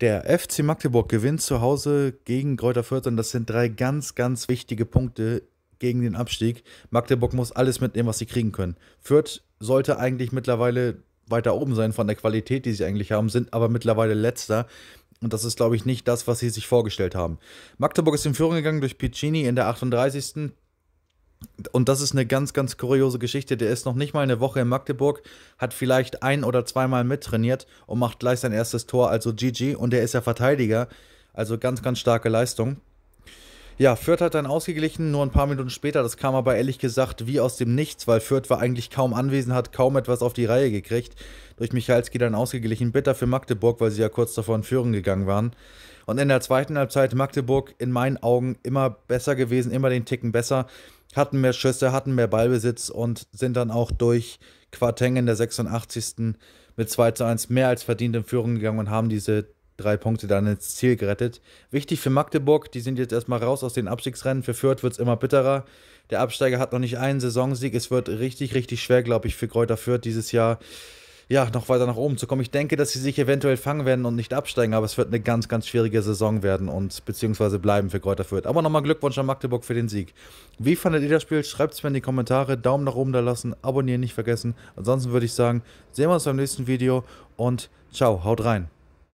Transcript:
Der FC Magdeburg gewinnt zu Hause gegen Kräuter Fürth und das sind drei ganz, ganz wichtige Punkte gegen den Abstieg. Magdeburg muss alles mitnehmen, was sie kriegen können. Fürth sollte eigentlich mittlerweile weiter oben sein von der Qualität, die sie eigentlich haben, sind aber mittlerweile letzter. Und das ist, glaube ich, nicht das, was sie sich vorgestellt haben. Magdeburg ist in Führung gegangen durch Piccini in der 38. Und das ist eine ganz, ganz kuriose Geschichte. Der ist noch nicht mal eine Woche in Magdeburg, hat vielleicht ein oder zweimal mittrainiert und macht gleich sein erstes Tor, also GG. Und der ist ja Verteidiger. Also ganz, ganz starke Leistung. Ja, Fürth hat dann ausgeglichen, nur ein paar Minuten später. Das kam aber ehrlich gesagt wie aus dem Nichts, weil Fürth war eigentlich kaum anwesend, hat kaum etwas auf die Reihe gekriegt. Durch Michalski dann ausgeglichen, bitter für Magdeburg, weil sie ja kurz davor in Führung gegangen waren. Und in der zweiten Halbzeit Magdeburg in meinen Augen immer besser gewesen, immer den Ticken besser, hatten mehr Schüsse, hatten mehr Ballbesitz und sind dann auch durch Quarteng in der 86. mit 2 zu 1 mehr als verdient in Führung gegangen und haben diese drei Punkte dann ins Ziel gerettet. Wichtig für Magdeburg, die sind jetzt erstmal raus aus den Abstiegsrennen. Für Fürth wird es immer bitterer. Der Absteiger hat noch nicht einen Saisonsieg. Es wird richtig, richtig schwer, glaube ich, für Kräuter Fürth dieses Jahr ja, noch weiter nach oben zu kommen. Ich denke, dass sie sich eventuell fangen werden und nicht absteigen, aber es wird eine ganz, ganz schwierige Saison werden und beziehungsweise bleiben für Kräuter Fürth. Aber nochmal Glückwunsch an Magdeburg für den Sieg. Wie fandet ihr das Spiel? Schreibt es mir in die Kommentare, Daumen nach oben da lassen, abonnieren nicht vergessen. Ansonsten würde ich sagen, sehen wir uns beim nächsten Video und ciao, haut rein.